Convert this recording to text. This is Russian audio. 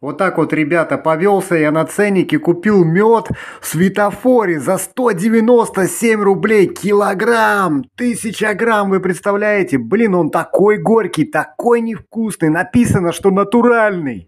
Вот так вот, ребята, повелся я на ценнике, купил мед в светофоре за 197 рублей килограмм. Тысяча грамм, вы представляете? Блин, он такой горький, такой невкусный. Написано, что натуральный.